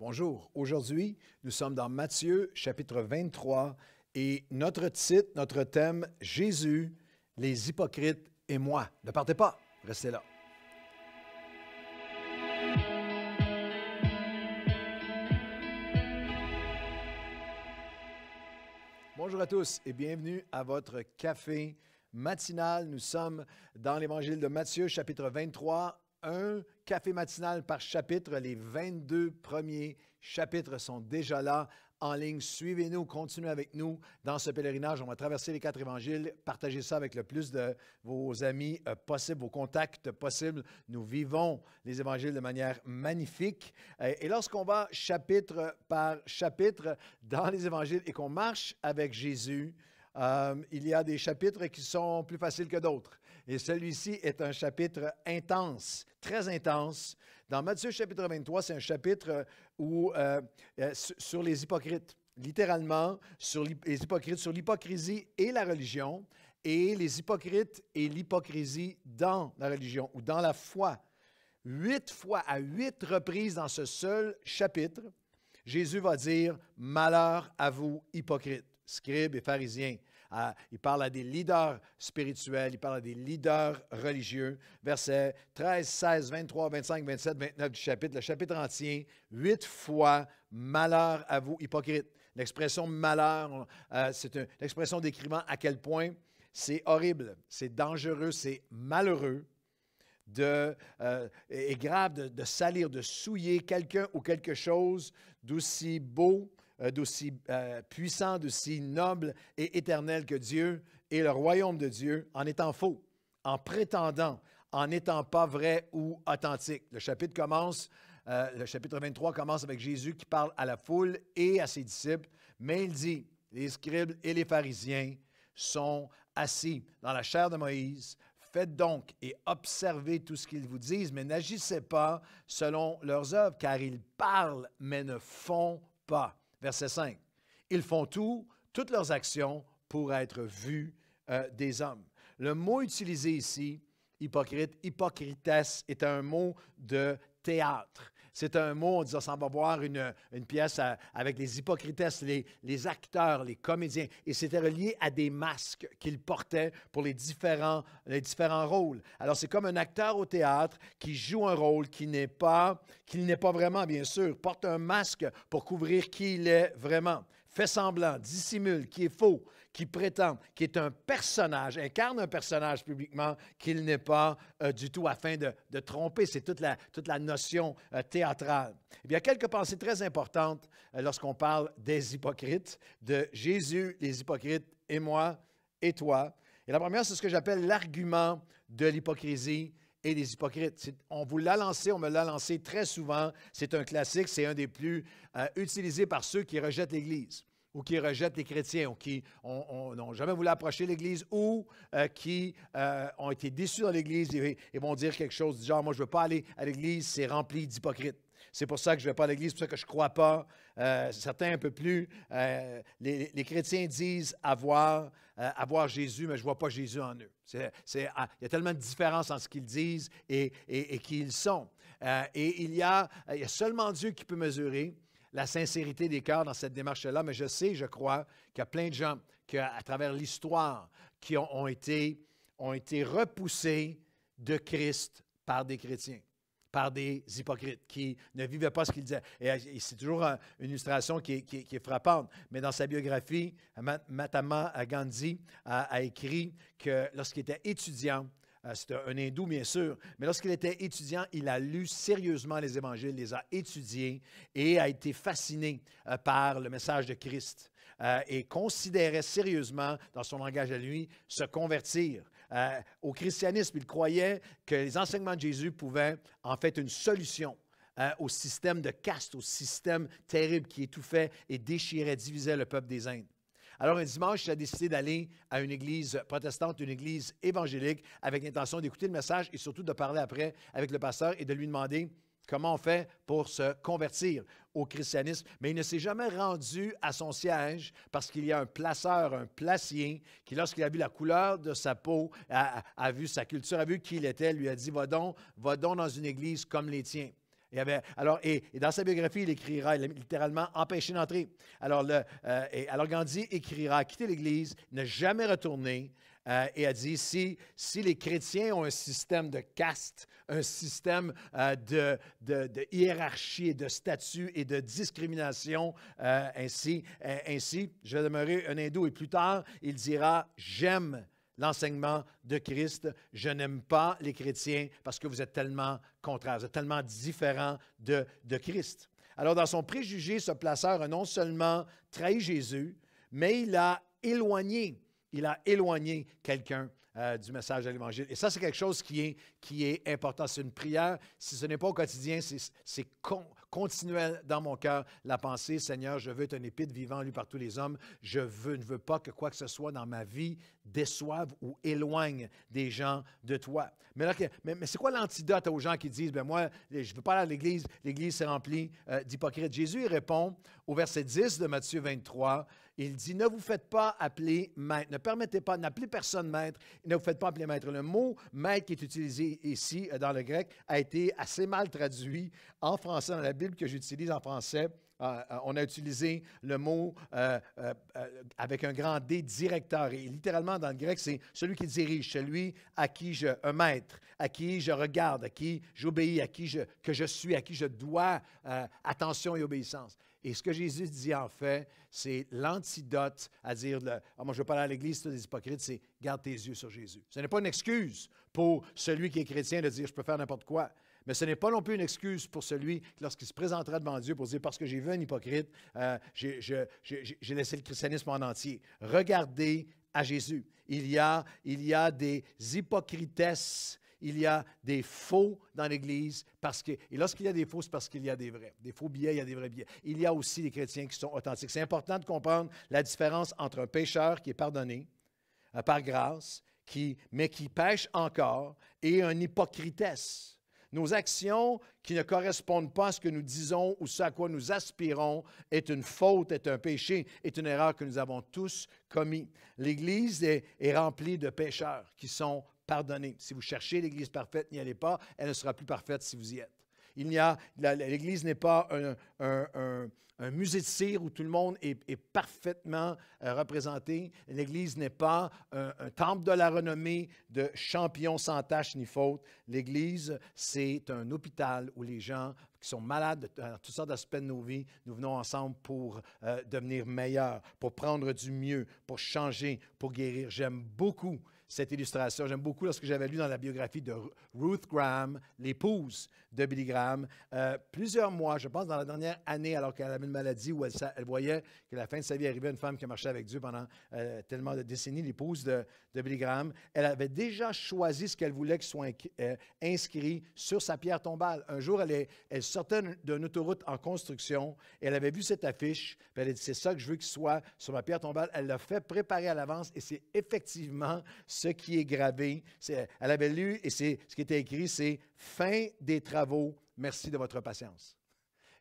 Bonjour. Aujourd'hui, nous sommes dans Matthieu chapitre 23 et notre titre, notre thème, Jésus, les hypocrites et moi. Ne partez pas, restez là. Bonjour à tous et bienvenue à votre café matinal. Nous sommes dans l'évangile de Matthieu chapitre 23 un café matinal par chapitre. Les 22 premiers chapitres sont déjà là en ligne. Suivez-nous, continuez avec nous dans ce pèlerinage. On va traverser les quatre évangiles. Partagez ça avec le plus de vos amis euh, possibles, vos contacts possibles. Nous vivons les évangiles de manière magnifique. Euh, et lorsqu'on va chapitre par chapitre dans les évangiles et qu'on marche avec Jésus, euh, il y a des chapitres qui sont plus faciles que d'autres. Et celui-ci est un chapitre intense, très intense. Dans Matthieu chapitre 23, c'est un chapitre euh, où, euh, euh, sur les hypocrites, littéralement, sur les hypocrites, sur l'hypocrisie et la religion, et les hypocrites et l'hypocrisie dans la religion ou dans la foi. Huit fois, à huit reprises dans ce seul chapitre, Jésus va dire, Malheur à vous, hypocrites, scribes et pharisiens il parle à des leaders spirituels, il parle à des leaders religieux. Verset 13, 16, 23, 25, 27, 29 du chapitre, le chapitre entier, huit fois, malheur à vous, hypocrites. L'expression malheur, euh, c'est une expression décrivant à quel point c'est horrible, c'est dangereux, c'est malheureux de, euh, et grave de, salir, de souiller quelqu'un ou quelque chose d'aussi beau euh, d'aussi euh, puissant, d'aussi noble et éternel que Dieu et le royaume de Dieu en étant faux, en prétendant, en n'étant pas vrai ou authentique. Le chapitre commence, euh, le chapitre 23 commence avec Jésus qui parle à la foule et à ses disciples, mais il dit, les scribes et les pharisiens sont assis dans la chair de Moïse, Faites donc et observez tout ce qu'ils vous disent, mais n'agissez pas selon leurs œuvres, car ils parlent, mais ne font pas. Verset 5. Ils font tout, toutes leurs actions pour être vus euh, des hommes. Le mot utilisé ici, hypocrite, hypocritesse, est un mot de théâtre. C'est un mot, on disait, s'en va voir une, pièce avec les hypocritesses, les, acteurs, les comédiens. Et c'était relié à des masques qu'ils portaient pour les différents, les différents rôles. Alors, c'est comme un acteur au théâtre qui joue un rôle qui n'est pas, qu'il n'est pas vraiment, bien sûr, porte un masque pour couvrir qui il est vraiment, fait semblant, dissimule, qui est faux qui prétend, qui est un personnage, incarne un personnage publiquement qu'il n'est pas euh, du tout afin de, tromper. C'est toute la, toute la notion euh, théâtrale. il y a quelques pensées très importantes euh, lorsqu'on parle des hypocrites, de Jésus, les hypocrites, et moi, et toi. Et la première, c'est ce que j'appelle l'argument de l'hypocrisie et des hypocrites. On vous l'a lancé, on me l'a lancé très souvent. C'est un classique, c'est un des plus utilisés par ceux qui rejettent l'Église ou qui rejettent les chrétiens, ou qui n'ont jamais voulu approcher l'Église, ou euh, qui euh, ont été déçus dans l'Église et, vont dire quelque chose du genre, moi je ne veux pas aller à l'Église, c'est rempli d'hypocrites. C'est pour ça que je ne vais pas à l'Église, c'est pour ça que je ne crois pas. Euh, certains un peu plus, les, chrétiens disent avoir, avoir Jésus, mais je ne vois pas Jésus en eux. Ah, il y a tellement de différence entre ce qu'ils disent et, qui ils sont. et il y, a, il y a seulement Dieu qui peut mesurer la sincérité des cœurs dans cette démarche-là, mais je sais, je crois qu'il y a plein de gens qui, à travers l'histoire qui ont, été, ont été repoussés de Christ par des chrétiens par des hypocrites qui ne vivaient pas ce qu'ils disaient. Et, c'est toujours une illustration qui est, frappante. Mais dans sa biographie, Mahatma Gandhi a écrit que lorsqu'il était étudiant, euh, c'était un hindou, bien sûr, mais lorsqu'il était étudiant, il a lu sérieusement les évangiles, les a étudiés et a été fasciné euh, par le message de Christ euh, et considérait sérieusement, dans son langage à lui, se convertir. au christianisme. Il croyait que les enseignements de Jésus pouvaient en fait une solution au système de caste, au système terrible qui étouffait et déchirait, divisait le peuple des Indes. Alors, un dimanche, il a décidé d'aller à une église protestante, une église évangélique, avec l'intention d'écouter le message et surtout de parler après avec le pasteur et de lui demander comment on fait pour se convertir au christianisme, mais il ne s'est jamais rendu à son siège parce qu'il y a un placeur, un placier, qui, lorsqu'il a vu la couleur de sa peau, a, vu sa culture, a vu qui il était, lui a dit, va donc, va donc dans une église comme les tiens. Et, alors, et, dans sa biographie, il écrira il a littéralement empêché d'entrer. Alors, le, euh, et, alors Gandhi écrira quitter l'Église, ne jamais retourner. Euh, et a dit si, si les chrétiens ont un système de caste, un système euh, de, de, hiérarchie et de statut et de discrimination, ainsi, ainsi, je vais demeurer un hindou. Et plus tard, il dira J'aime l'enseignement de Christ. Je n'aime pas les chrétiens parce que vous êtes tellement contraires, vous êtes tellement différents de, Christ. Alors, dans son préjugé, ce placeur a non seulement trahi Jésus, mais il a éloigné, il a éloigné quelqu'un euh, du message de l'Évangile. Et ça, c'est quelque chose qui est, important. C'est une prière. Si ce n'est pas au quotidien, c'est con, continuel dans mon cœur la pensée, Seigneur, je veux être un épître vivant, lu par tous les hommes. Je veux, ne veux pas que quoi que ce soit dans ma vie déçoivent ou éloignent des gens de toi. Mais, mais, c'est quoi l'antidote aux gens qui disent, ben moi, je ne veux pas aller à l'Église, l'Église est remplie euh, d'hypocrites? Jésus répond au verset 10 de Matthieu 23, il dit, ne vous faites pas appeler maître, ne permettez pas, n'appelez personne maître, ne vous faites pas appeler maître. Le mot maître qui est utilisé ici euh, dans le grec a été assez mal traduit en français dans la Bible que j'utilise en français on a utilisé le mot euh, euh, euh, avec un grand D, directeur. Et littéralement, dans le grec, c'est celui qui dirige, celui à qui je, un maître, à qui je regarde, à qui j'obéis, à qui je, que je suis, à qui je dois attention et obéissance. Et ce que Jésus dit en fait, c'est l'antidote à dire, le, ah, moi je veux pas aller à l'église, c'est des hypocrites, c'est garde tes yeux sur Jésus. Ce n'est pas une excuse pour celui qui est chrétien de dire je peux faire n'importe quoi. Mais ce n'est pas non plus une excuse pour celui lorsqu'il se présentera devant Dieu pour dire, parce que j'ai vu un hypocrite, euh, j'ai laissé le christianisme en entier. Regardez à Jésus. Il y a, il y a des hypocritesses il y a des faux dans l'Église. Parce que, et lorsqu'il y a des faux, c'est parce qu'il y a des vrais. Des faux billets, il y a des vrais billets. Il y a aussi des chrétiens qui sont authentiques. C'est important de comprendre la différence entre un pécheur qui est pardonné euh, par grâce, qui, mais qui pêche encore, et un hypocritesse nos actions qui ne correspondent pas à ce que nous disons ou ce à quoi nous aspirons est une faute, est un péché, est une erreur que nous avons tous commis. L'Église est, est remplie de pécheurs qui sont pardonnés. Si vous cherchez l'Église parfaite, n'y allez pas. Elle ne sera plus parfaite si vous y êtes. Il n'y a, l'Église n'est pas un, un, musée de cire où tout le monde est, parfaitement euh, représenté. L'Église n'est pas un, temple de la renommée de champions sans tache ni faute. L'Église, c'est un hôpital où les gens qui sont malades dans toutes sortes d'aspects de nos vies, nous venons ensemble pour euh, devenir meilleurs, pour prendre du mieux, pour changer, pour guérir. J'aime beaucoup cette illustration. J'aime beaucoup lorsque j'avais lu dans la biographie de Ruth Graham, l'épouse de Billy Graham, euh, plusieurs mois, je pense dans la dernière année, alors qu'elle avait une maladie où elle, voyait que la fin de sa vie arrivait, une femme qui marchait avec Dieu pendant euh, tellement de décennies, l'épouse de, de, Billy Graham, elle avait déjà choisi ce qu'elle voulait que soit euh, inscrit sur sa pierre tombale. Un jour, elle, est, elle sortait d'une autoroute en construction, et elle avait vu cette affiche, elle a dit, c'est ça que je veux qu'il soit sur ma pierre tombale. Elle l'a fait préparer à l'avance, et c'est effectivement ce qui est gravé. c'est, elle avait lu et c'est ce qui était écrit, c'est fin des travaux. Merci de votre patience.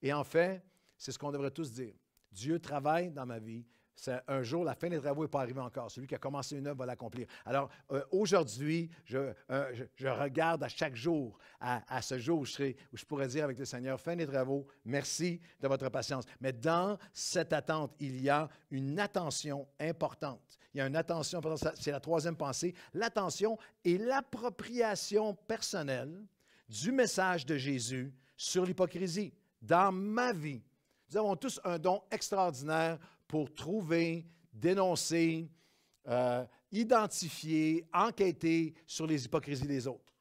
Et en fait, c'est ce qu'on devrait tous dire. Dieu travaille dans ma vie c'est un jour, la fin des travaux n'est pas arrivée encore. Celui qui a commencé une œuvre va l'accomplir. Alors, euh, aujourd'hui, euh, je, je, regarde à chaque jour, à, ce jour où je, où je, pourrais dire avec le Seigneur, fin des travaux, merci de votre patience. Mais dans cette attente, il y a une attention importante. Il y a une attention, c'est la troisième pensée, l'attention et l'appropriation personnelle du message de Jésus sur l'hypocrisie dans ma vie. Nous avons tous un don extraordinaire pour trouver, dénoncer, euh, identifier, enquêter sur les hypocrisies des autres.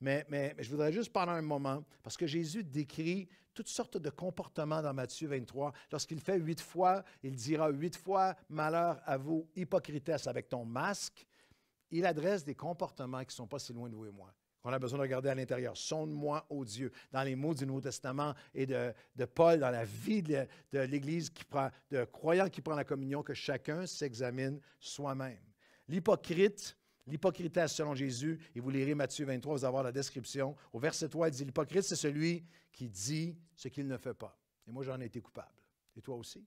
Mais, mais, je voudrais juste pendant un moment, parce que Jésus décrit toutes sortes de comportements dans Matthieu 23. Lorsqu'il fait huit fois, il dira huit fois, malheur à vous, hypocrites avec ton masque. Il adresse des comportements qui ne sont pas si loin de vous et moi. On a besoin de regarder à l'intérieur. Sonde-moi, ô Dieu, dans les mots du Nouveau Testament et de, Paul, dans la vie de, l'Église, qui prend, de croyants qui prennent la communion, que chacun s'examine soi-même. L'hypocrite, l'hypocrite selon Jésus, et vous lirez Matthieu 23, vous avoir la description. Au verset 3, il dit L'hypocrite, c'est celui qui dit ce qu'il ne fait pas. Et moi, j'en ai été coupable. Et toi aussi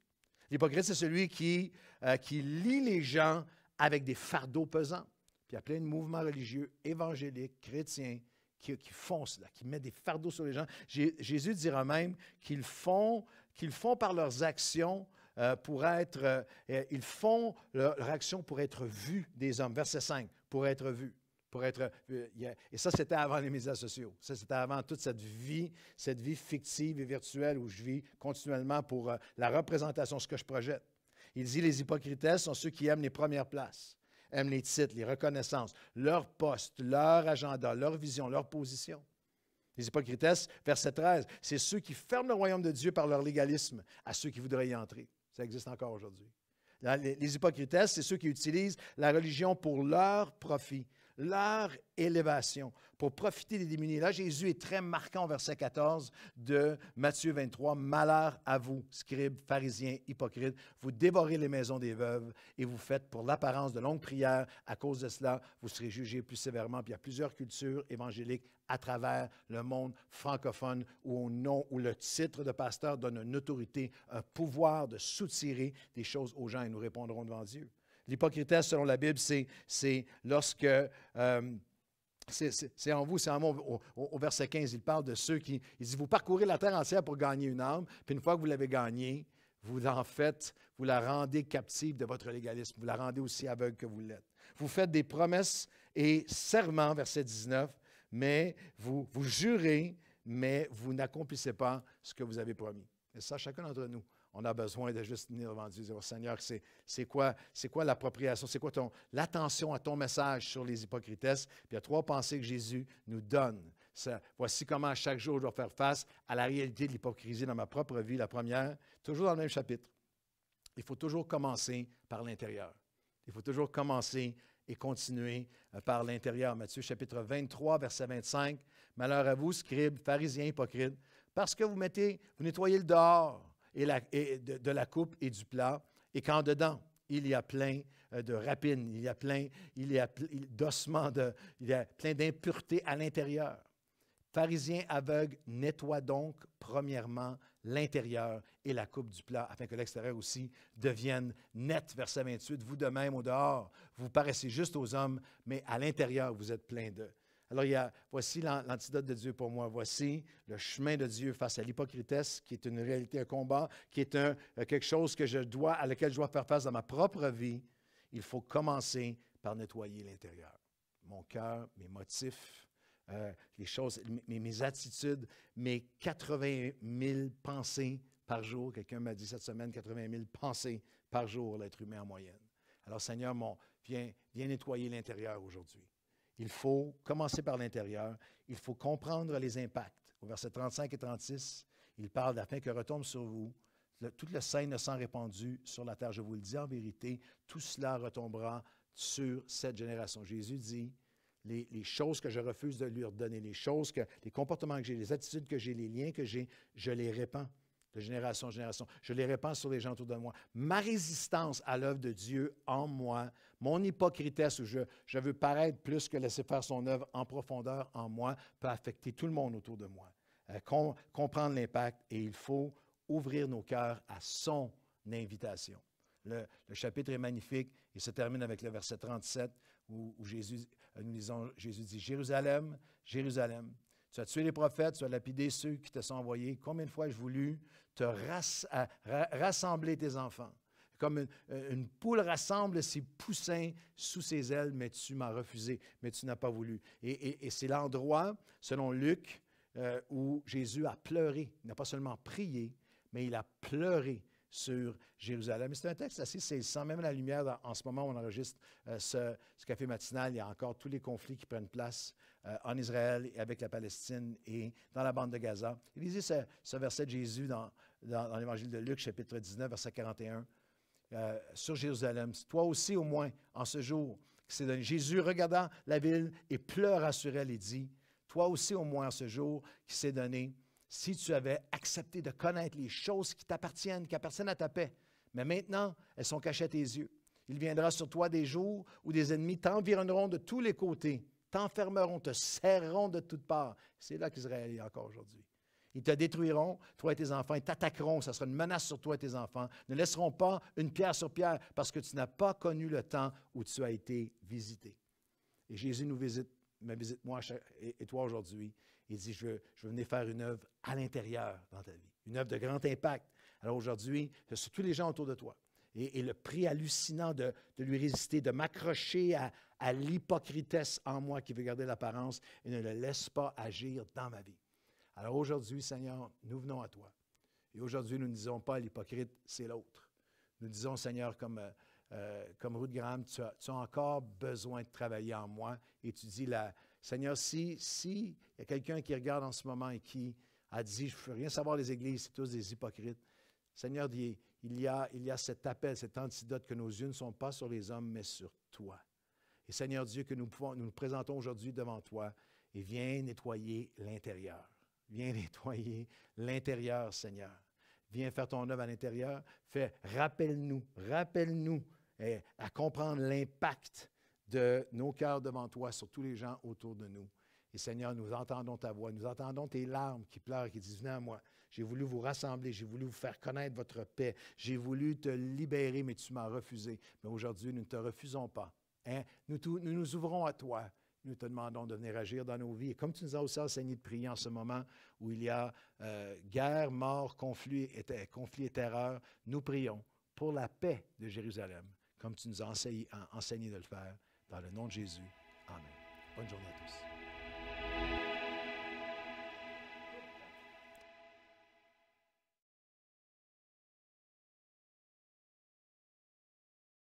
L'hypocrite, c'est celui qui, euh, qui lie les gens avec des fardeaux pesants il y a plein de mouvements religieux, évangéliques, chrétiens, qui, font cela, qui mettent des fardeaux sur les gens. Jésus dira même qu'ils font, qu'ils font par leurs actions euh, pour être, euh, ils font leur, action pour être vus des hommes. Verset 5, pour être vus. Pour être, euh, et ça, c'était avant les médias sociaux. Ça, c'était avant toute cette vie, cette vie fictive et virtuelle où je vis continuellement pour la représentation, ce que je projette. Il dit, les hypocrites sont ceux qui aiment les premières places aiment les titres, les reconnaissances, leur poste, leur agenda, leur vision, leur position. Les hypocrites, verset 13, c'est ceux qui ferment le royaume de Dieu par leur légalisme à ceux qui voudraient y entrer. Ça existe encore aujourd'hui. Les, les hypocrites, c'est ceux qui utilisent la religion pour leur profit leur élévation pour profiter des démunis. Là, Jésus est très marquant au verset 14 de Matthieu 23. Malheur à vous, scribes, pharisiens, hypocrites, vous dévorez les maisons des veuves et vous faites pour l'apparence de longues prières. À cause de cela, vous serez jugés plus sévèrement. Puis il y a plusieurs cultures évangéliques à travers le monde francophone où, nom, où le titre de pasteur donne une autorité, un pouvoir de soutirer des choses aux gens et nous répondrons devant Dieu. L'hypocritesse, selon la Bible, c'est lorsque... Euh, c'est en vous, c'est en moi. Au, verset 15, il parle de ceux qui. Il dit Vous parcourez la terre entière pour gagner une âme, puis une fois que vous l'avez gagnée, vous en faites, vous la rendez captive de votre légalisme, vous la rendez aussi aveugle que vous l'êtes. Vous faites des promesses et serments, verset 19, mais vous, vous jurez, mais vous n'accomplissez pas ce que vous avez promis. Et ça, chacun d'entre nous, on a besoin de juste venir devant Dieu et dire, Seigneur, c'est quoi, quoi l'appropriation, c'est quoi l'attention à ton message sur les hypocritesses. Puis il y a trois pensées que Jésus nous donne. voici comment chaque jour je dois faire face à la réalité de l'hypocrisie dans ma propre vie. La première, toujours dans le même chapitre, il faut toujours commencer par l'intérieur. Il faut toujours commencer et continuer euh, par l'intérieur. Matthieu chapitre 23, verset 25. Malheur à vous, scribes, pharisiens, hypocrites, parce que vous mettez, vous nettoyez le dehors et de, la coupe et du plat, et quand dedans, il y a plein euh, de rapines, il y a plein, il y a d'ossements, il y a plein d'impuretés à l'intérieur. Pharisien aveugle, nettoie donc premièrement l'intérieur et la coupe du plat, afin que l'extérieur aussi devienne net. Verset 28, vous de même au dehors, vous paraissez juste aux hommes, mais à l'intérieur, vous êtes plein de alors, voici l'antidote de Dieu pour moi. Voici le chemin de Dieu face à l'hypocritesse, qui est une réalité, un combat, qui est euh, quelque chose que je dois, à laquelle je dois faire face dans ma propre vie. Il faut commencer par nettoyer l'intérieur. Mon cœur, mes motifs, euh, les choses, mes, mes, attitudes, mes 80 000 pensées par jour. Quelqu'un m'a dit cette semaine 80 000 pensées par jour, l'être humain en moyenne. Alors, Seigneur, mon, viens, viens nettoyer l'intérieur aujourd'hui. Il faut commencer par l'intérieur. Il faut comprendre les impacts. Au verset 35 et 36, il parle afin que retombe sur vous le, toute la scène de répandu sur la terre. Je vous le dis en vérité, tout cela retombera sur cette génération. Jésus dit, les, choses que je refuse de lui redonner, les choses que, les comportements que j'ai, les attitudes que j'ai, les liens que j'ai, je les répands de génération en génération. Je les répands sur les gens autour de moi. Ma résistance à l'œuvre de Dieu en moi, mon hypocritesse où je, je veux paraître plus que laisser faire son œuvre en profondeur en moi, peut affecter tout le monde autour de moi. Euh, comprendre l'impact et il faut ouvrir nos cœurs à son invitation. Le, chapitre est magnifique. Il se termine avec le verset 37 où, Jésus, euh, nous Jésus dit, Jérusalem, Jérusalem, tu as tué les prophètes, tu as lapidé ceux qui te sont envoyés. Combien de fois ai-je voulu te rassembler tes enfants? Comme une, poule rassemble ses poussins sous ses ailes, mais tu m'as refusé, mais tu n'as pas voulu. Et, c'est l'endroit, selon Luc, euh, où Jésus a pleuré. Il n'a pas seulement prié, mais il a pleuré sur Jérusalem. C'est un texte assez saisissant. Même la lumière, en ce moment, on enregistre euh, ce, café matinal. Il y a encore tous les conflits qui prennent place euh, en Israël et avec la Palestine et dans la bande de Gaza. lisez ce, verset de Jésus dans, l'Évangile de Luc, chapitre 19, verset 41. Euh, sur Jérusalem. Toi aussi, au moins, en ce jour qui s'est donné. Jésus regardant la ville et pleura sur elle et dit Toi aussi, au moins, en ce jour qui s'est donné, si tu avais accepté de connaître les choses qui t'appartiennent, qui appartiennent à ta paix. Mais maintenant, elles sont cachées à tes yeux. Il viendra sur toi des jours où des ennemis t'environneront de tous les côtés, t'enfermeront, te serreront de toutes parts. C'est là qu'Israël est encore aujourd'hui. Ils te détruiront, toi et tes enfants, ils t'attaqueront, ça sera une menace sur toi et tes enfants. ne laisseront pas une pierre sur pierre parce que tu n'as pas connu le temps où tu as été visité. Et Jésus nous visite, mais visite moi et toi aujourd'hui. Il dit, je, je venir faire une œuvre à l'intérieur dans ta vie, une œuvre de grand impact. Alors aujourd'hui, sur tous les gens autour de toi. Et, le prix hallucinant de, lui résister, de m'accrocher à, l'hypocritesse en moi qui veut garder l'apparence et ne le laisse pas agir dans ma vie. Alors aujourd'hui, Seigneur, nous venons à toi. Et aujourd'hui, nous ne disons pas l'hypocrite, c'est l'autre. Nous disons, Seigneur, comme, euh, euh, comme Ruth Graham, tu as, tu as, encore besoin de travailler en moi. Et tu dis, la, Seigneur, si, si il y a quelqu'un qui regarde en ce moment et qui a dit, je ne veux rien savoir des églises, c'est tous des hypocrites. Seigneur, il y, a, il y a cet appel, cet antidote que nos yeux ne sont pas sur les hommes, mais sur toi. Et Seigneur Dieu, que nous, pouvons, nous, nous présentons aujourd'hui devant toi, et viens nettoyer l'intérieur. Viens nettoyer l'intérieur, Seigneur. Viens faire ton œuvre à l'intérieur. Fais, rappelle-nous, rappelle-nous eh, à comprendre l'impact de nos cœurs devant toi, sur tous les gens autour de nous. Et Seigneur, nous entendons ta voix, nous entendons tes larmes qui pleurent, qui disent, venez à moi, j'ai voulu vous rassembler, j'ai voulu vous faire connaître votre paix, j'ai voulu te libérer, mais tu m'as refusé. Mais aujourd'hui, nous ne te refusons pas. Hein? Nous, nous, ouvrons à toi. Nous te demandons de venir agir dans nos vies. Et comme tu nous as aussi enseigné de prier en ce moment où il y a euh, guerre, mort, conflit et, conflit terreur, nous prions pour la paix de Jérusalem, comme tu nous as enseigné de le faire. Dans le nom de Jésus. Amen. Bonne journée à tous.